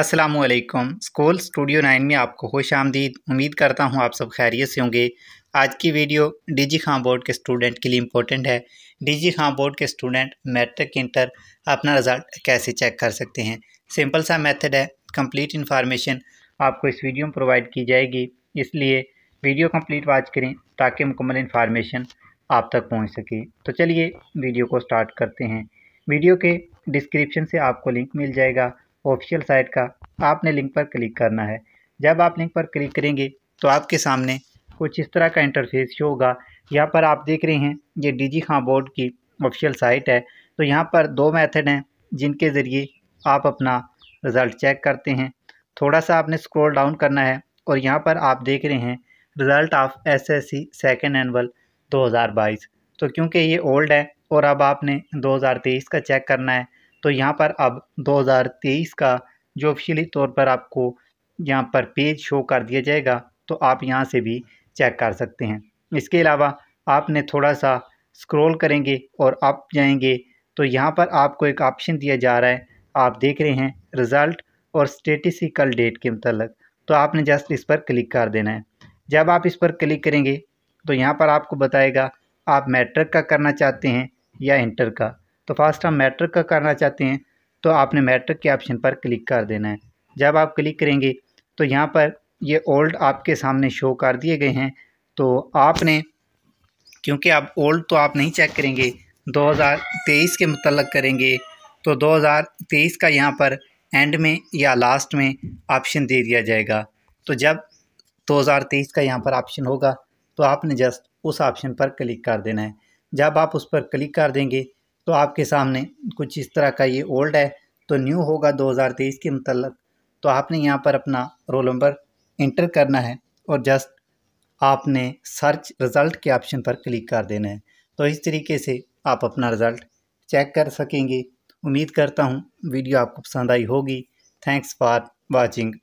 Aslam school studio nine में आपको खुश आमदीद उम्मीद करता हूँ आप सब खैरियत से होंगे आज की वीडियो डीजी खां बोर्ड के स्टूडेंट के लिए इम्पोर्टेंट है डीजी खां बोर्ड के स्टूडेंट मैट्रिक इंटर अपना रिज़ल्ट कैसे चेक कर सकते हैं सिंपल सा मेथड है कंप्लीट इन्फॉर्मेशन आपको इस वीडियो में प्रोवाइड की जाएगी इसलिए वीडियो कम्प्लीट वाच करें ताकि मुकम्मल इन्फॉर्मेशन आप तक पहुँच सके तो चलिए वीडियो को स्टार्ट करते हैं वीडियो के डिस्क्रिप्शन से आपको लिंक मिल जाएगा ऑफिशियल साइट का आपने लिंक पर क्लिक करना है जब आप लिंक पर क्लिक करेंगे तो आपके सामने कुछ इस तरह का इंटरफेस शो होगा यहाँ पर आप देख रहे हैं ये डी खां बोर्ड की ऑफिशियल साइट है तो यहाँ पर दो मेथड हैं जिनके ज़रिए आप अपना रिज़ल्ट चेक करते हैं थोड़ा सा आपने स्क्रॉल डाउन करना है और यहाँ पर आप देख रहे हैं result of S S C second annual बाईस तो क्योंकि ये ओल्ड है और अब आपने तेईस का चेक करना है तो यहाँ पर अब 2023 का जो ऑफिशियली तौर पर आपको यहाँ पर पेज शो कर दिया जाएगा तो आप यहाँ से भी चेक कर सकते हैं इसके अलावा आपने थोड़ा सा स्क्रॉल करेंगे और आप जाएंगे तो यहाँ पर आपको एक ऑप्शन दिया जा रहा है आप देख रहे हैं रिज़ल्ट और स्टेटिसिकल डेट के मतलब तो आपने जस्ट इस पर क्लिक कर देना है जब आप इस पर क्लिक करेंगे तो यहाँ पर आपको बताएगा आप मैट्रिक का करना चाहते हैं या इंटर का तो फर्स्ट हम मैट्रिक का करना चाहते हैं तो आपने मैट्रिक के ऑप्शन पर क्लिक कर देना है जब आप क्लिक करेंगे तो यहाँ पर ये ओल्ड आपके सामने शो कर दिए गए हैं तो आपने क्योंकि आप ओल्ड तो आप नहीं चेक करेंगे 2023 के मतलब करेंगे तो 2023 का यहाँ पर एंड में या लास्ट में ऑप्शन दे दिया जाएगा तो जब 2023 का यहाँ पर ऑप्शन होगा तो आपने जस्ट उस ऑप्शन पर क्लिक कर देना है जब आप उस पर क्लिक कर देंगे तो आपके सामने कुछ इस तरह का ये ओल्ड है तो न्यू होगा 2023 के मतलब तो आपने यहाँ पर अपना रोल नंबर इंटर करना है और जस्ट आपने सर्च रिज़ल्ट के ऑप्शन पर क्लिक कर देना है तो इस तरीके से आप अपना रिज़ल्ट चेक कर सकेंगे उम्मीद करता हूँ वीडियो आपको पसंद आई होगी थैंक्स फॉर वॉचिंग